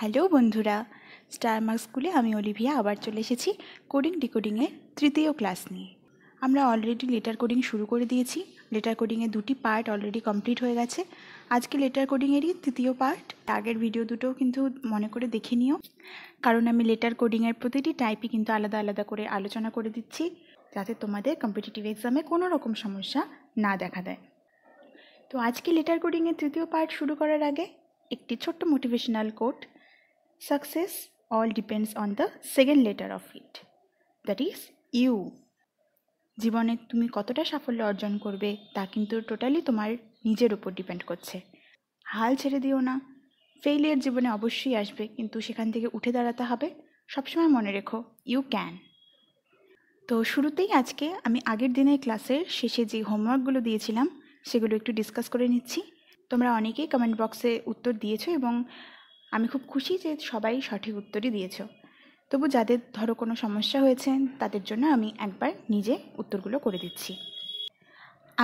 Hello বন্ধুরা star mark স্কুলে আমি অলিভিয়া আবার চলে এসেছি কোডিং ডিকোডিংয়ে তৃতীয় ক্লাস নিয়ে আমরা অলরেডি লেটার কোডিং শুরু করে দিয়েছি লেটার কোডিংয়ের দুটি পার্ট অলরেডি কমপ্লিট হয়ে গেছে আজকে লেটার কোডিংয়েরই তৃতীয় পার্ট আগের ভিডিও দুটোও কিন্তু মনে করে দেখে নিও কারণ আমি লেটার কোডিংয়ের প্রতিটি টাইপই কিন্তু আলাদা আলাদা করে আলোচনা করে দিচ্ছি যাতে তোমাদের কম্পিটিটিভ এক্সামে কোনো রকম সমস্যা না দেখা দেয় তো আজকে লেটার কোডিংয়ের তৃতীয় পার্ট শুরু করার আগে একটি ছোট্ট motivational quote Success all depends on the second letter of it. That is you জীবনে তুমি কতটা সাফল্য অর্জন করবে তা কিন্তু টোটালি তোমার নিজের উপর ডিপেন্ড করছে হাল ছেড়ে দিও না ফেইলিয়ার জীবনে অবশ্যই আসবে কিন্তু সেখান থেকে উঠে দাঁড়াতে হবে সবসময় মনে রেখো ইউ ক্যান তো শুরুতেই আজকে আমি আগের দিনের ক্লাসের শেষে যে হোমওয়ার্কগুলো দিয়েছিলাম সেগুলো একটু ডিসকাস করে নিচ্ছি তোমরা অনেকেই কমেন্ট বক্সে উত্তর দিয়েছো এবং আমি খুব খুশি যে সবাই সঠিক উত্তরই দিয়েছ তবু যাদের ধরো কোনো সমস্যা হয়েছে তাদের জন্য আমি একবার নিজে উত্তরগুলো করে দিচ্ছি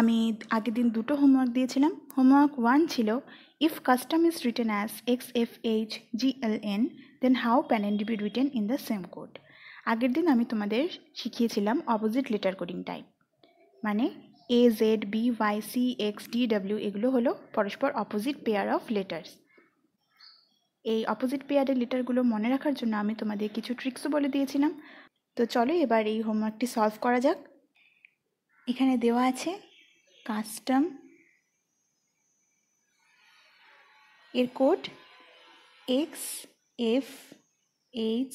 আমি আগের দিন দুটো হোমওয়ার্ক দিয়েছিলাম হোমওয়ার্ক ওয়ান ছিল if custom is written as X F H G L N then how pan and be written in the same code আগের দিন আমি তোমাদের শিখিয়েছিলাম অপোজিট লেটার কোডিং টাইপ মানে A Z B Y C X D W এগুলো হলো পরস্পর opposite pair of letters এই অপোজিট পেয়ারের লেটারগুলো মনে রাখার জন্য আমি তোমাদের কিছু ট্রিক্সও বলে দিয়েছিলাম তো চলো এবার এই হোমওয়ার্কটি সলভ করা যাক এখানে দেওয়া আছে কাস্টম এর code X F H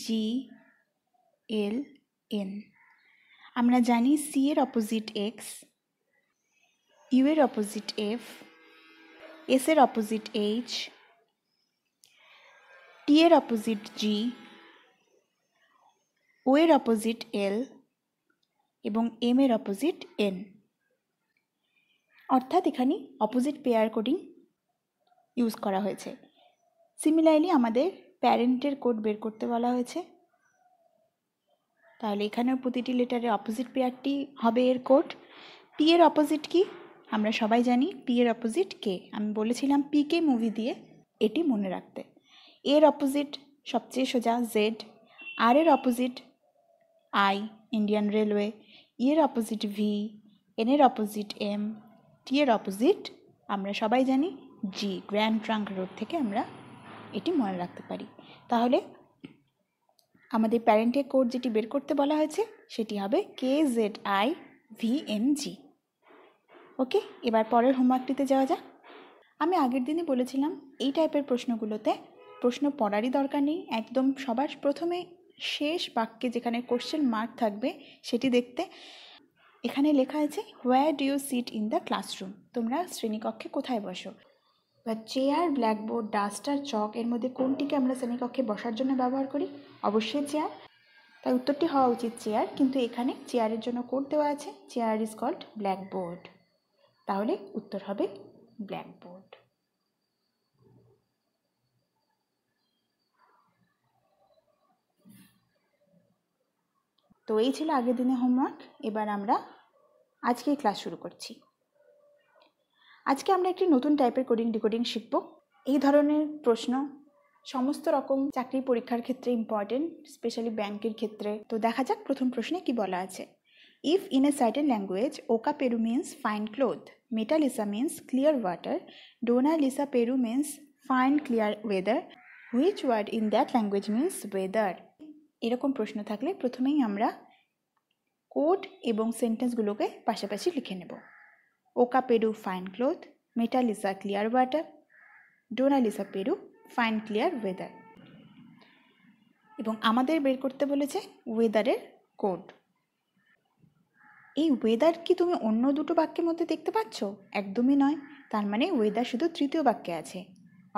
G L N আমরা জানি সি এর অপোজিট এক্স ইউ এর অপোজিট এফ এস এর অপোজিট এইচ টি এর অপোজিট জি ও এর অপোজিট এল এবং এম এর অপোজিট এন অর্থাৎ এখানে অপোজিট পেয়ার কোডিং ইউজ করা হয়েছে সিমিলারলি আমাদের প্যারেন্টের কোড বের করতে বলা হয়েছে তাহলে এখানেও প্রতিটি লেটারের অপোজিট পেয়ারটি হবে এর কোড টি এর অপোজিট কি আমরা সবাই জানি পি এর অপোজিট কে আমি বলেছিলাম পি কে মুভি দিয়ে এটি মনে রাখতে এর অপোজিট সবচেয়ে সোজা জেড আর এর অপোজিট আই ইন্ডিয়ান রেলওয়ে ইয়ের অপোজিট ভি এন এর অপোজিট এম টি এর অপোজিট আমরা সবাই জানি জি গ্র্যান্ড ট্রাঙ্ক রোড থেকে আমরা এটি মনে রাখতে পারি তাহলে আমাদের প্যারেন্টের কোড যেটি বের করতে বলা হয়েছে সেটি হবে K Z I V M G okay এবার পরের হোমওয়ার্কটিতে যাওয়া যাক আমি আগের দিনই বলেছিলাম এই টাইপের প্রশ্নগুলোতে প্রশ্ন পড়ারই দরকার নেই একদম সবার প্রথমে শেষ বাক্যে যেখানে কোশ্চেন মার্ক থাকবে সেটি দেখতে এখানে লেখা আছে where do you sit in the classroom তোমরা শ্রেণীকক্ষে কোথায় বসো বা চেয়ার ব্ল্যাকবোর্ড ডাস্টার চক এর মধ্যে কোনটিকে আমরা শ্রেণীকক্ষে বসার জন্য ব্যবহার করি অবশ্যই চেয়ার তাই উত্তরটি হওয়া উচিত চেয়ার কিন্তু এখানে চেয়ারের জন্য কোড দেওয়া আছে চেয়ার ইজ কল্ড ব্ল্যাকবোর্ড তাহলে উত্তর হবে ব্ল্যাকবোর্ড তো এই ছিল আগের দিনে হোমওয়ার্ক এবার আমরা আজকে ক্লাস শুরু করছি আজকে আমরা একটি নতুন টাইপের কোডিং ডিকোডিং শিখব এই ধরনের প্রশ্ন সমস্ত রকম চাকরি পরীক্ষার ক্ষেত্রে ইম্পর্টেন্ট স্পেশালি ব্যাংকের ক্ষেত্রে তো দেখা যাক প্রথম প্রশ্নে কি বলা আছে If in a certain language, Oka Peru means fine cloth, Meta Lisa means clear water, Dona Lisa Peru means fine clear weather, which word in that language means weather? এরকম প্রশ্ন থাকলে প্রথমেই আমরা কোড এবং সেন্টেন্সগুলোকে পাশাপাশি লিখে নেব ওকা পেরু ফাইন ক্লোথ মেটালিসা ক্লিয়ার ওয়াটার ডোনালিসা পেরু ফাইন ক্লিয়ার ওয়েদার এবং আমাদের বের করতে বলেছে ওয়েদারের কোড এই ওয়েদার কি তুমি অন্য দুটো বাক্যের মধ্যে দেখতে পাচ্ছ একদমই নয় তার মানে ওয়েদার শুধু তৃতীয় বাক্যে আছে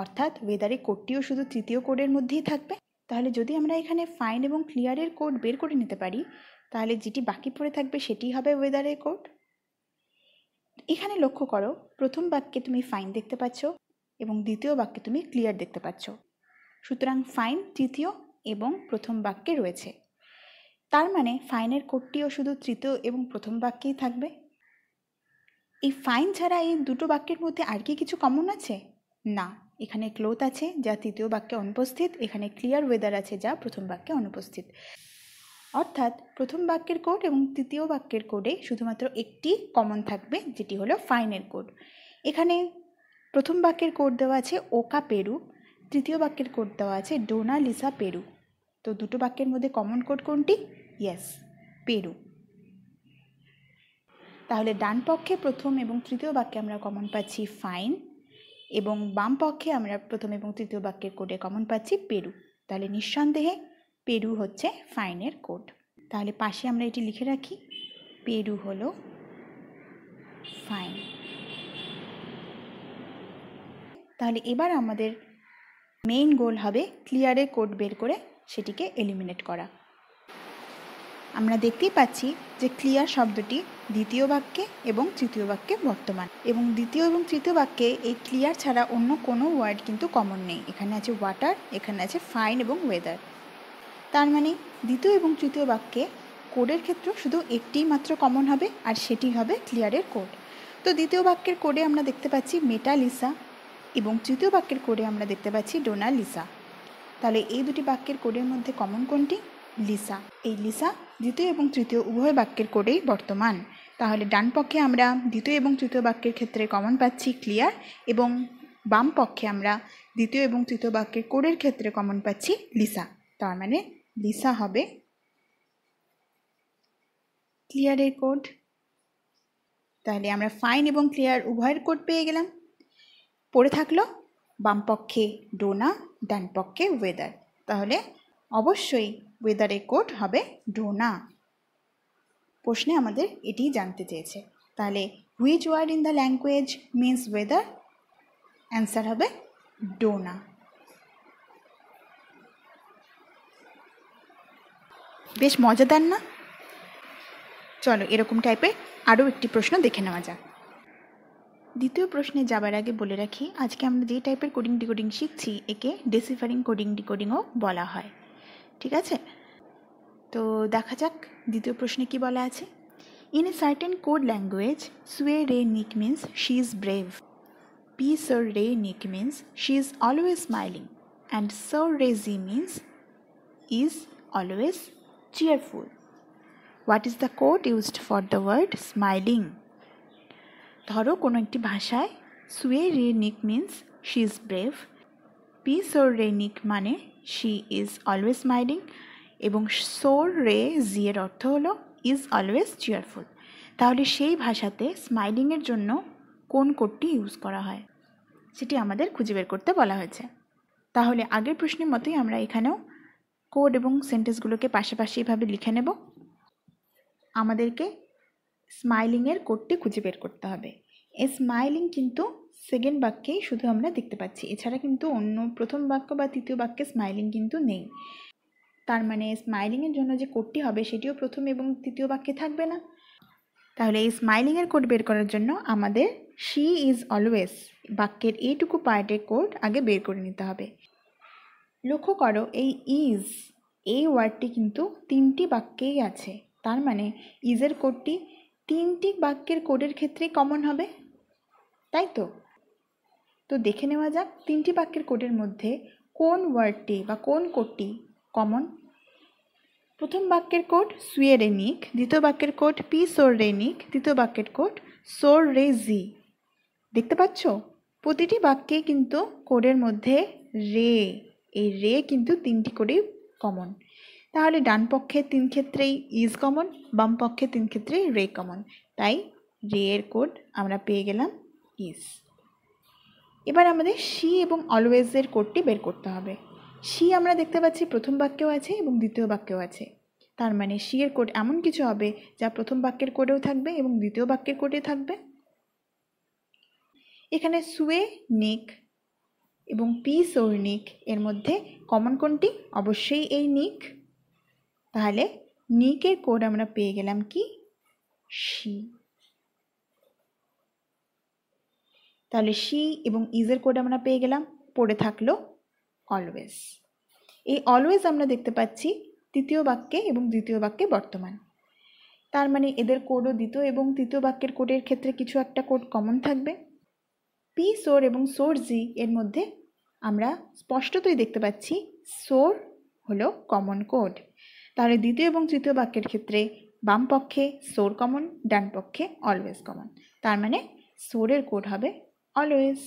অর্থাৎ ওয়েদারের কোডটিও শুধু তৃতীয় কোডের মধ্যেই থাকবে তাহলে যদি আমরা এখানে ফাইন এবং ক্লিয়ারের কোড বের করে নিতে পারি তাহলে যেটি বাকি পড়ে থাকবে সেটি হবে ওয়েদারের কোড এখানে লক্ষ্য করো প্রথম বাক্যে তুমি ফাইন দেখতে পাচ্ছ এবং দ্বিতীয় বাক্যে তুমি ক্লিয়ার দেখতে পাচ্ছ সুতরাং ফাইন তৃতীয় এবং প্রথম বাক্যে রয়েছে তার মানে ফাইনের কোডটিও শুধু তৃতীয় এবং প্রথম বাক্যেই থাকবে এই ফাইন ছাড়া এই দুটো বাক্যের মধ্যে আর কি কিছু কমন আছে না এখানে ক্লোথ আছে যা তৃতীয় বাক্যে অনুপস্থিত এখানে ক্লিয়ার ওয়েদার আছে যা প্রথম বাক্যে অনুপস্থিত অর্থাৎ প্রথম বাক্যের কোড এবং তৃতীয় বাক্যের কোডে শুধুমাত্র একটি কমন থাকবে যেটি হলো ফাইনের কোড এখানে প্রথম বাক্যের কোড দেওয়া আছে ওকা পেরু তৃতীয় বাক্যের কোড দেওয়া আছে ডোনা লিসা পেরু তো দুটো বাক্যের মধ্যে কমন কোড কোনটি ইয়েস পেরু তাহলে ডান পক্ষে প্রথম এবং তৃতীয় বাক্যে আমরা কমন পাচ্ছি ফাইন এবং বাম পক্ষে আমরা প্রথম এবং তৃতীয় বাক্যের কোডে কমন পাচ্ছি পেরু তাহলে নিঃসন্দেহে পেরু হচ্ছে ফাইনের কোড তাহলে পাশে আমরা এটি লিখে রাখি পেরু হলো ফাইন তাহলে এবার আমাদের মেইন গোল হবে ক্লিয়ারে কোড বের করে সেটিকে এলিমিনেট করা আমরা দেখতেই পাচ্ছি যে ক্লিয়ার শব্দটি দ্বিতীয় বাক্যে এবং তৃতীয় বাক্যে বর্তমান এবং দ্বিতীয় এবং তৃতীয় বাক্যে এই ক্লিয়ার ছাড়া অন্য কোনো ওয়ার্ড কিন্তু কমন নেই এখানে আছে ওয়াটার এখানে আছে ফাইন এবং ওয়েদার তার মানে দ্বিতীয় এবং তৃতীয় বাক্যে কোডের ক্ষেত্র শুধু একটিই মাত্র কমন হবে আর সেটি হবে ক্লিয়ারের কোড তো দ্বিতীয় বাক্যের কোডে আমরা দেখতে পাচ্ছি মেটা লিসা এবং তৃতীয় বাক্যের কোডে আমরা দেখতে পাচ্ছি ডোনা লিসা তাহলে এই দুটি বাক্যের কোডের মধ্যে কমন কোনটি লিসা এই লিসা দ্বিতীয় এবং তৃতীয় উভয় বাক্যের কোডেই বর্তমান তাহলে ডান পক্ষে আমরা দ্বিতীয় এবং তৃতীয় বাক্যের ক্ষেত্রে কমন পাচ্ছি ক্লিয়ার এবং বাম পক্ষে আমরা দ্বিতীয় এবং তৃতীয় বাক্যের কোডের ক্ষেত্রে কমন পাচ্ছি লিসা তার মানে লিসা হবে ক্লিয়ারের কোড তাহলে আমরা ফাইন এবং ক্লিয়ার উভয়ের কোড পেয়ে গেলাম পড়ে থাকলো বাম পক্ষে ডোনা ডানপক্ষে ওয়েদার তাহলে অবশ্যই ওয়েদার এ কোট হবে ডোনা প্রশ্নে আমাদের এটি জানতে চেয়েছে তাহলে which word in the language means weather answer হবে ডোনা বেশ মজাদার না চলো এরকম টাইপের আরও একটি প্রশ্ন দেখে নেওয়া যাক দ্বিতীয় প্রশ্নে যাবার আগে বলে রাখি আজকে আমরা যে টাইপের কোডিং ডিকোডিং শিখছি একে ডেসিফারিং কোডিং ডিকোডিংও বলা হয় ঠিক আছে তো দেখা যাক দ্বিতীয় প্রশ্নে কি বলা আছে in a certain code language সুয়ে রে নিক মিন্স শি ইজ ব্রেভ পি সর রে নিক means she is always smiling and সর রে জি means is always cheerful what is the code used for the word smiling ধরো কোনো একটি ভাষায় সুয়ে রে নিক মিন্স শি ইজ ব্রেভ পি সর রে নিক মানে শি ইজ অলওয়েজ স্মাইলিং এবং সোর রে জিয়ের অর্থ হলো ইজ অলওয়েজ চেয়ারফুল তাহলে সেই ভাষাতে স্মাইলিংয়ের জন্য কোন কোডটি ইউজ করা হয় সেটি আমাদের খুঁজে বের করতে বলা হয়েছে তাহলে আগের প্রশ্নের মতোই আমরা এখানেও কোড এবং সেন্টেন্সগুলোকে পাশাপাশি এভাবে লিখে নেব আমাদেরকে স্মাইলিংয়ের কোডটি খুঁজে বের করতে হবে এই স্মাইলিং কিন্তু সেকেন্ড বাক্যেই শুধু আমরা দেখতে পাচ্ছি এছাড়া কিন্তু অন্য প্রথম বাক্য বা তৃতীয় বাক্যে স্মাইলিং কিন্তু নেই তার মানে স্মাইলিংয়ের জন্য যে কোডটি হবে সেটিও প্রথম এবং তৃতীয় বাক্যে থাকবে না তাহলে এই স্মাইলিংয়ের কোড বের করার জন্য আমাদের শি ইজ অলওয়েজ বাক্যের এইটুকু পার্টের কোড আগে বের করে নিতে হবে লক্ষ্য করো এই ইজ এই ওয়ার্ডটি কিন্তু তিনটি বাক্যেই আছে তার মানে ইজের কোডটি তিনটি বাক্যের কোডের ক্ষেত্রেই কমন হবে তাই তো তো দেখে নেওয়া যাক তিনটি বাক্যের কোডের মধ্যে কোন ওয়ার্ডটি বা কোন কোডটি কমন প্রথম বাক্যের কোড সুয়েরেনিক দ্বিতীয় বাক্যের কোড পি সোর রেনিক তৃতীয় বাক্যের কোড সোর রে জি দেখতে পাচ্ছ প্রতিটি বাক্যে কিন্তু কোডের মধ্যে রে এই রে কিন্তু তিনটি কোডেই কমন তাহলে ডান পক্ষে তিন ক্ষেত্রেই ইজ কমন বাম পক্ষে তিন ক্ষেত্রেই রে কমন তাই রে এর কোড আমরা পেয়ে গেলাম ইজ এবার আমাদের সি এবং অলওয়েজের কোডটি বের করতে হবে সি আমরা দেখতে পাচ্ছি প্রথম বাক্যেও আছে এবং দ্বিতীয় বাক্যেও আছে তার মানে সি এর কোড এমন কিছু হবে যা প্রথম বাক্যের কোডেও থাকবে এবং দ্বিতীয় বাক্যের কোডে থাকবে এখানে সুয়ে নিক এবং পি নিক এর মধ্যে কমন কোনটি অবশ্যই এই নিক তাহলে নিকের কোড আমরা পেয়ে গেলাম কি সি তাহলে সি এবং ইজের কোড আমরা পেয়ে গেলাম পড়ে থাকলো অলওয়েজ এই অলওয়েজ আমরা দেখতে পাচ্ছি তৃতীয় বাক্যে এবং দ্বিতীয় বাক্যে বর্তমান তার মানে এদের কোডও দ্বিতীয় এবং তৃতীয় বাক্যের কোডের ক্ষেত্রে কিছু একটা কোড কমন থাকবে পি সোর এবং সোর জি এর মধ্যে আমরা স্পষ্টতই দেখতে পাচ্ছি সোর হলো কমন কোড তাহলে দ্বিতীয় এবং তৃতীয় বাক্যের ক্ষেত্রে বাম পক্ষে সোর কমন ডান পক্ষে অলওয়েজ কমন তার মানে সোরের কোড হবে always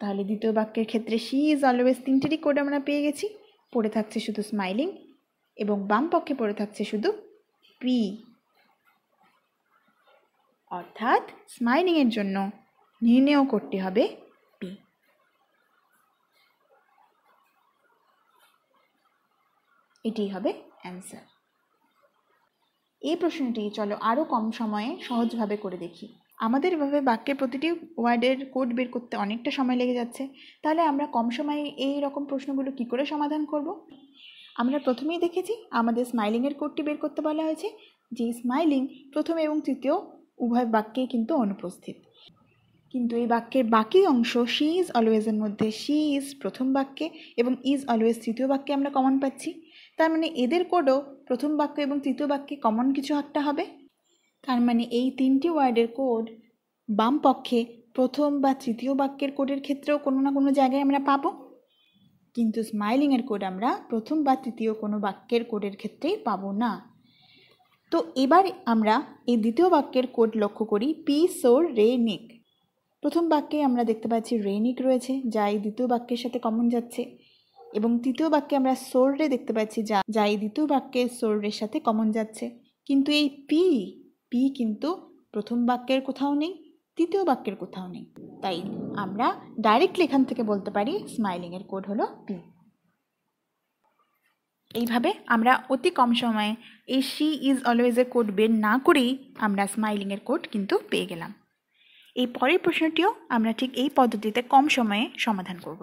তাহলে দ্বিতীয় বাক্যের ক্ষেত্রে শি ইজ অলওয়েজ তিনটেরই কোড আমরা পেয়ে গেছি পড়ে থাকছে শুধু স্মাইলিং এবং বাম পক্ষে পড়ে থাকছে শুধু পি অর্থাৎ স্মাইলিংয়ের জন্য নির্ণয় করতে হবে পি এটি হবে অ্যান্সার এই প্রশ্নটি চলো আরও কম সময়ে সহজভাবে করে দেখি আমাদের এভাবে বাক্যের প্রতিটি ওয়ার্ডের কোড বের করতে অনেকটা সময় লেগে যাচ্ছে তাহলে আমরা কম সময়ে এই রকম প্রশ্নগুলো কি করে সমাধান করব। আমরা প্রথমেই দেখেছি আমাদের স্মাইলিংয়ের কোডটি বের করতে বলা হয়েছে যে স্মাইলিং প্রথম এবং তৃতীয় উভয় বাক্যেই কিন্তু অনুপস্থিত কিন্তু এই বাক্যের বাকি অংশ শি ইজ অলওয়েজের মধ্যে শি ইজ প্রথম বাক্যে এবং ইজ অলওয়েজ তৃতীয় বাক্যে আমরা কমন পাচ্ছি তার মানে এদের কোডও প্রথম বাক্য এবং তৃতীয় বাক্যে কমন কিছু একটা হবে তার মানে এই তিনটি ওয়ার্ডের কোড বাম পক্ষে প্রথম বা তৃতীয় বাক্যের কোডের ক্ষেত্রেও কোনো না কোনো জায়গায় আমরা পাবো কিন্তু স্মাইলিংয়ের কোড আমরা প্রথম বা তৃতীয় কোনো বাক্যের কোডের ক্ষেত্রেই পাবো না তো এবার আমরা এই দ্বিতীয় বাক্যের কোড লক্ষ্য করি পি সোর রে নিক প্রথম বাক্যে আমরা দেখতে পাচ্ছি রেনিক রয়েছে যা এই দ্বিতীয় বাক্যের সাথে কমন যাচ্ছে এবং তৃতীয় বাক্যে আমরা সোর্রে দেখতে পাচ্ছি যা যা এই দ্বিতীয় বাক্যে সোর্রের সাথে কমন যাচ্ছে কিন্তু এই পি পি কিন্তু প্রথম বাক্যের কোথাও নেই তৃতীয় বাক্যের কোথাও নেই তাই আমরা ডাইরেক্টলি এখান থেকে বলতে পারি স্মাইলিংয়ের কোড হলো পি এইভাবে আমরা অতি কম সময়ে এই সি ইজ অলওয়েজের কোড বের না করেই আমরা স্মাইলিংয়ের কোড কিন্তু পেয়ে গেলাম এই পরের প্রশ্নটিও আমরা ঠিক এই পদ্ধতিতে কম সময়ে সমাধান করব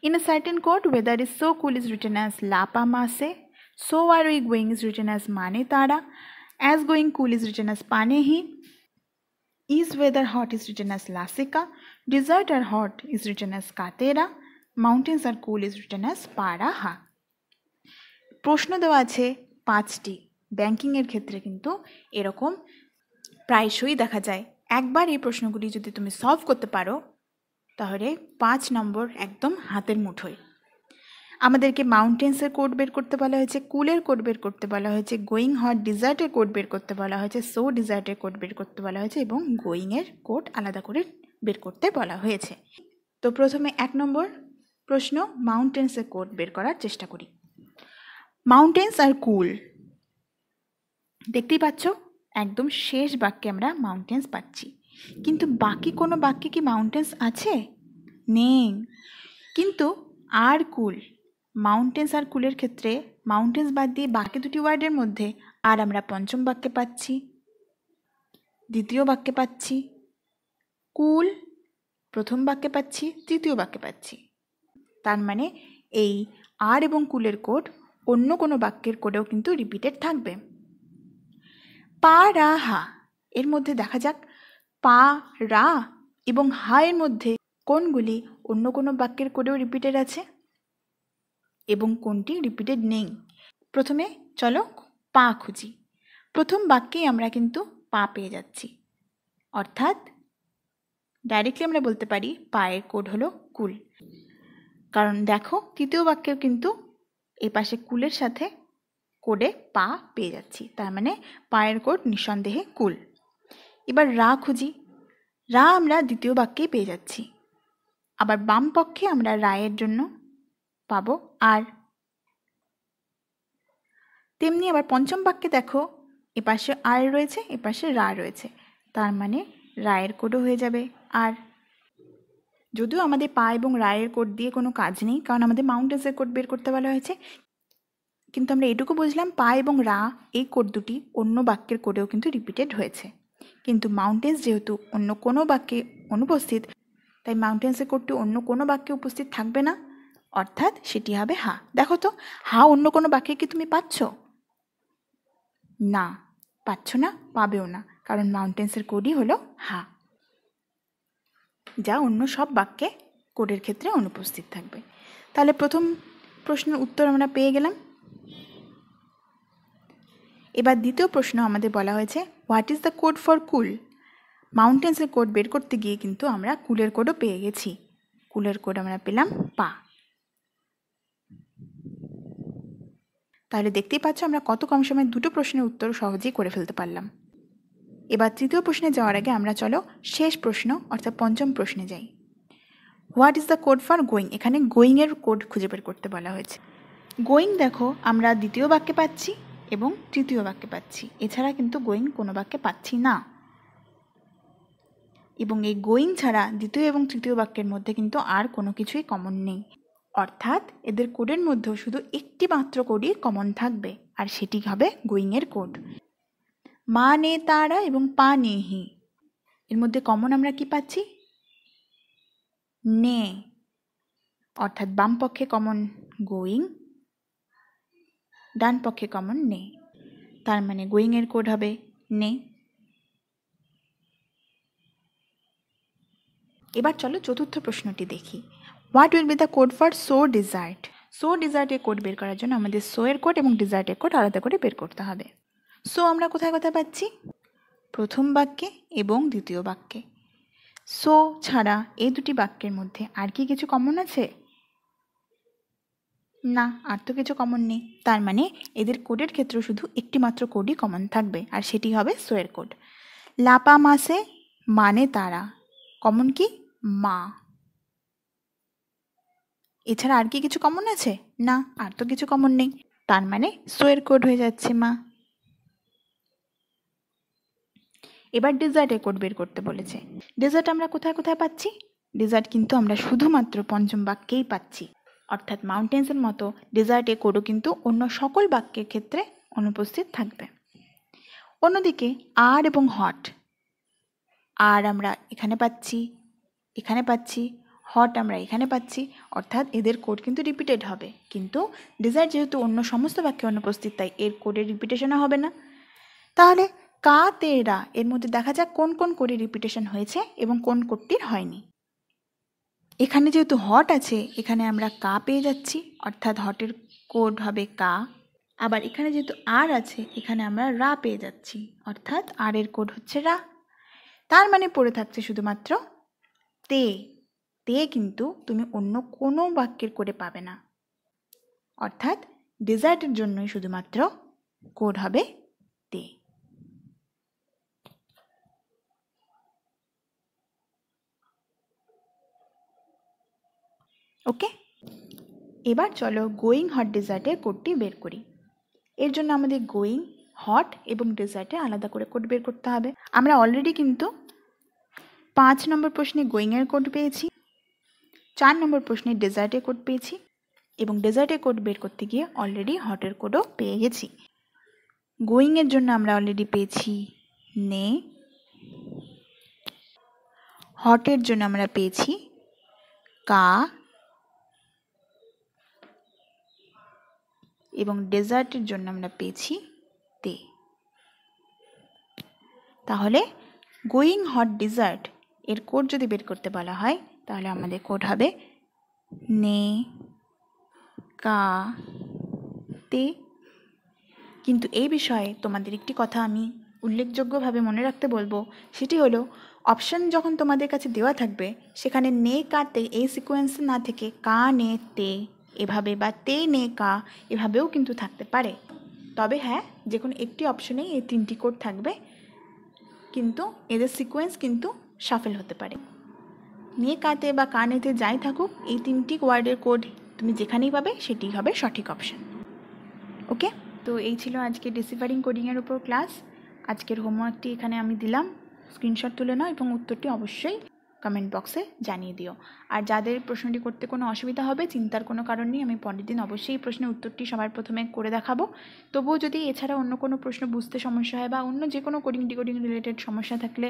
In a certain court, weather is so cool is written as Lapa Mase. So are we going is written as Mane Tara. As going cool is written as Panehi. Is weather hot is written as Lasika. Desert are hot is written as Katera. Mountains আর cool is written as পারাহা প্রশ্ন দেওয়া আছে পাঁচটি ব্যাংকিংয়ের ক্ষেত্রে কিন্তু এরকম প্রায়শই দেখা যায় একবার এই প্রশ্নগুলি যদি তুমি সলভ করতে পারো তাহলে পাঁচ নম্বর একদম হাতের মুঠোয় আমাদেরকে মাউন্টেন্সের কোড বের করতে বলা হয়েছে কুলের কোড বের করতে বলা হয়েছে গোয়িং হট ডিজার্টের কোড বের করতে বলা হয়েছে সো ডিজার্টের কোড বের করতে বলা হয়েছে এবং গোয়িংয়ের কোড আলাদা করে বের করতে বলা হয়েছে তো প্রথমে এক নম্বর প্রশ্ন মাউন্টেন্সের কোড বের করার চেষ্টা করি মাউন্টেন্স আর কুল দেখতেই পাচ্ছ একদম শেষ বাক্যে আমরা মাউন্টেন্স পাচ্ছি কিন্তু বাকি কোনো বাক্যে কি মাউন্টেন্স আছে নেই কিন্তু আর কুল মাউন্টেন্স আর কুলের ক্ষেত্রে মাউন্টেন্স বাদ দিয়ে বাকি দুটি ওয়ার্ডের মধ্যে আর আমরা পঞ্চম বাক্যে পাচ্ছি দ্বিতীয় বাক্যে পাচ্ছি কুল প্রথম বাক্যে পাচ্ছি তৃতীয় বাক্যে পাচ্ছি তার মানে এই আর এবং কুলের কোড অন্য কোনো বাক্যের কোডেও কিন্তু রিপিটেড থাকবে পা রা হা এর মধ্যে দেখা যাক পা রা এবং হা এর মধ্যে কোনগুলি অন্য কোনো বাক্যের কোডেও রিপিটেড আছে এবং কোনটি রিপিটেড নেই প্রথমে চলো পা খুঁজি প্রথম বাক্যেই আমরা কিন্তু পা পেয়ে যাচ্ছি অর্থাৎ ডাইরেক্টলি আমরা বলতে পারি পায়ের কোড হলো কুল কারণ দেখো তৃতীয় বাক্যেও কিন্তু এ পাশে কুলের সাথে কোডে পা পেয়ে যাচ্ছি তার মানে পায়ের কোড নিঃসন্দেহে কুল এবার রা খুঁজি রা আমরা দ্বিতীয় বাক্যে পেয়ে যাচ্ছি আবার বাম পক্ষে আমরা রায়ের জন্য পাবো আর তেমনি আবার পঞ্চম বাক্যে দেখো এপাশে আর রয়েছে এপাশে রা রয়েছে তার মানে রায়ের কোডও হয়ে যাবে আর যদিও আমাদের পা এবং রায়ের কোড দিয়ে কোনো কাজ নেই কারণ আমাদের মাউন্টেন্সের কোড বের করতে বলা হয়েছে কিন্তু আমরা এটুকু বুঝলাম পা এবং রা এই কোড দুটি অন্য বাক্যের কোডেও কিন্তু রিপিটেড হয়েছে কিন্তু মাউন্টেন্স যেহেতু অন্য কোনো বাক্যে অনুপস্থিত তাই মাউন্টেন্সের কোডটি অন্য কোনো বাক্যে উপস্থিত থাকবে না অর্থাৎ সেটি হবে হা দেখো তো হা অন্য কোনো বাক্যে কি তুমি পাচ্ছ না পাচ্ছ না পাবেও না কারণ মাউন্টেন্সের কোডই হলো হা যা অন্য সব বাক্যে কোডের ক্ষেত্রে অনুপস্থিত থাকবে তাহলে প্রথম প্রশ্নের উত্তর আমরা পেয়ে গেলাম এবার দ্বিতীয় প্রশ্ন আমাদের বলা হয়েছে what is the code for cool মাউন্টেন্সের কোড বের করতে গিয়ে কিন্তু আমরা কুলের কোডও পেয়ে গেছি কুলের কোড আমরা পেলাম পা তাহলে দেখতেই পাচ্ছ আমরা কত কম সময়ে দুটো প্রশ্নের উত্তর সহজেই করে ফেলতে পারলাম এবার তৃতীয় প্রশ্নে যাওয়ার আগে আমরা চলো শেষ প্রশ্ন অর্থাৎ পঞ্চম প্রশ্নে যাই what is the code for going এখানে গোয়িংয়ের কোড খুঁজে বের করতে বলা হয়েছে গোয়িং দেখো আমরা দ্বিতীয় বাক্যে পাচ্ছি এবং তৃতীয় বাক্যে পাচ্ছি এছাড়া কিন্তু গোয়িং কোনো বাক্যে পাচ্ছি না এবং এই গোয়িং ছাড়া দ্বিতীয় এবং তৃতীয় বাক্যের মধ্যে কিন্তু আর কোনো কিছুই কমন নেই অর্থাৎ এদের কোডের মধ্যেও শুধু একটি মাত্র কোডই কমন থাকবে আর সেটি হবে গোয়িংয়ের কোড মা নে তারা এবং পা নে হি এর মধ্যে কমন আমরা কি পাচ্ছি নে অর্থাৎ বাম পক্ষে কমন গোয়িং ডান পক্ষে কমন নেই তার মানে গোয়িংয়ের কোড হবে নে এবার চলো চতুর্থ প্রশ্নটি দেখি what will be the code for so desert so ডিজার্টের কোড বের করার জন্য আমাদের সো এর কোড এবং ডিজার্টের কোড আলাদা করে বের করতে হবে সো আমরা কোথায় কোথায় পাচ্ছি প্রথম বাক্যে এবং দ্বিতীয় বাক্যে সো ছাড়া এই দুটি বাক্যের মধ্যে আর কি কিছু কমন আছে না আর তো কিছু কমন নেই তার মানে এদের কোডের ক্ষেত্রে শুধু একটি মাত্র কোডই কমন থাকবে আর সেটি হবে সোয়ের কোড লাপা মাসে মানে তারা কমন কি মা এছাড়া আর কি কিছু কমন আছে না আর তো কিছু কমন নেই তার মানে সোয়ের কোড হয়ে যাচ্ছে মা এবার ডেজার্টের কোড বের করতে বলেছে ডেজার্ট আমরা কোথায় কোথায় পাচ্ছি ডেজার্ট কিন্তু আমরা শুধুমাত্র পঞ্চম বাক্যেই পাচ্ছি অর্থাৎ মাউন্টেন্সের মতো ডেজার্টে কোডও কিন্তু অন্য সকল বাক্যের ক্ষেত্রে অনুপস্থিত থাকবে অন্যদিকে আর এবং হট আর আমরা এখানে পাচ্ছি এখানে পাচ্ছি হট আমরা এখানে পাচ্ছি অর্থাৎ এদের কোড কিন্তু রিপিটেড হবে কিন্তু ডেজার্ট যেহেতু অন্য সমস্ত বাক্যে অনুপস্থিত তাই এর কোডের রিপিটেশনও হবে না তাহলে কা তেরা এর মধ্যে দেখা যাক কোন কোন কোডের রিপিটেশন হয়েছে এবং কোন কোডটির হয়নি এখানে যেহেতু হট আছে এখানে আমরা কা পেয়ে যাচ্ছি অর্থাৎ হটের কোড হবে কা আবার এখানে যেহেতু আর আছে এখানে আমরা রা পেয়ে যাচ্ছি অর্থাৎ আর এর কোড হচ্ছে রা তার মানে পড়ে থাকছে শুধুমাত্র তে তে কিন্তু তুমি অন্য কোনো বাক্যের কোডে পাবে না অর্থাৎ ডেজার্টের জন্যই শুধুমাত্র কোড হবে ওকে এবার চলো গোয়িং হট ডেজার্টের কোডটি বের করি এর জন্য আমাদের গোয়িং হট এবং ডেজার্টে আলাদা করে কোড বের করতে হবে আমরা অলরেডি কিন্তু পাঁচ নম্বর প্রশ্নে গোয়িংয়ের কোড পেয়েছি চার নম্বর প্রশ্নে ডেজার্টে কোড পেয়েছি এবং ডেজার্টে কোড বের করতে গিয়ে অলরেডি হটের কোডও পেয়ে গেছি গোয়িংয়ের জন্য আমরা অলরেডি পেয়েছি নে হটের জন্য আমরা পেয়েছি কা এবং ডেজার্টের জন্য আমরা পেয়েছি তে তাহলে গোয়িং হট ডেজার্ট এর কোড যদি বের করতে বলা হয় তাহলে আমাদের কোড হবে নে কা তে কিন্তু এই বিষয়ে তোমাদের একটি কথা আমি উল্লেখযোগ্যভাবে মনে রাখতে বলবো সেটি হলো অপশান যখন তোমাদের কাছে দেওয়া থাকবে সেখানে নে কাতে এই সিকোয়েন্স না থেকে কা নে তে এভাবে বা তে নে কা এভাবেও কিন্তু থাকতে পারে তবে হ্যাঁ যে কোনো একটি অপশনেই এই তিনটি কোড থাকবে কিন্তু এদের সিকোয়েন্স কিন্তু সাফল হতে পারে নিয়ে কাতে বা কানেতে যাই থাকুক এই তিনটি ওয়ার্ডের কোড তুমি যেখানেই পাবে সেটি হবে সঠিক অপশন ওকে তো এই ছিল আজকে ডিসিফারিং কোডিংয়ের উপর ক্লাস আজকের হোমওয়ার্কটি এখানে আমি দিলাম স্ক্রিনশট তুলে নাও এবং উত্তরটি অবশ্যই কমেন্ট বক্সে জানিয়ে দিও আর যাদের প্রশ্নটি করতে কোনো অসুবিধা হবে চিন্তার কোনো কারণ নেই আমি পরের দিন অবশ্যই এই প্রশ্নের উত্তরটি সবার প্রথমে করে দেখাবো তবুও যদি এছাড়া অন্য কোনো প্রশ্ন বুঝতে সমস্যা হয় বা অন্য যে কোনো কোডিং ডিকোডিং রিলেটেড সমস্যা থাকলে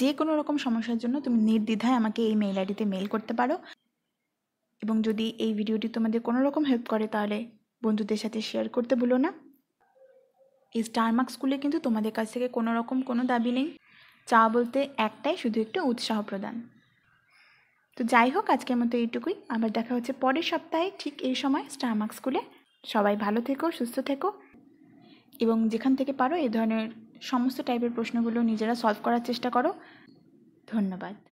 যে কোনো রকম সমস্যার জন্য তুমি নির্দ্বিধায় আমাকে এই মেইল আইডিতে মেল করতে পারো এবং যদি এই ভিডিওটি তোমাদের কোনো রকম হেল্প করে তাহলে বন্ধুদের সাথে শেয়ার করতে ভুলো না এই স্টার মার্ক স্কুলে কিন্তু তোমাদের কাছ থেকে কোনো রকম কোনো দাবি নেই চাওয়া বলতে একটাই শুধু একটু উৎসাহ প্রদান তো যাই হোক আজকের মতো এইটুকুই আবার দেখা হচ্ছে পরের সপ্তাহে ঠিক এই সময় স্টারমার্ক স্কুলে সবাই ভালো থেকো সুস্থ থেকো এবং যেখান থেকে পারো এই ধরনের সমস্ত টাইপের প্রশ্নগুলো নিজেরা সলভ করার চেষ্টা করো ধন্যবাদ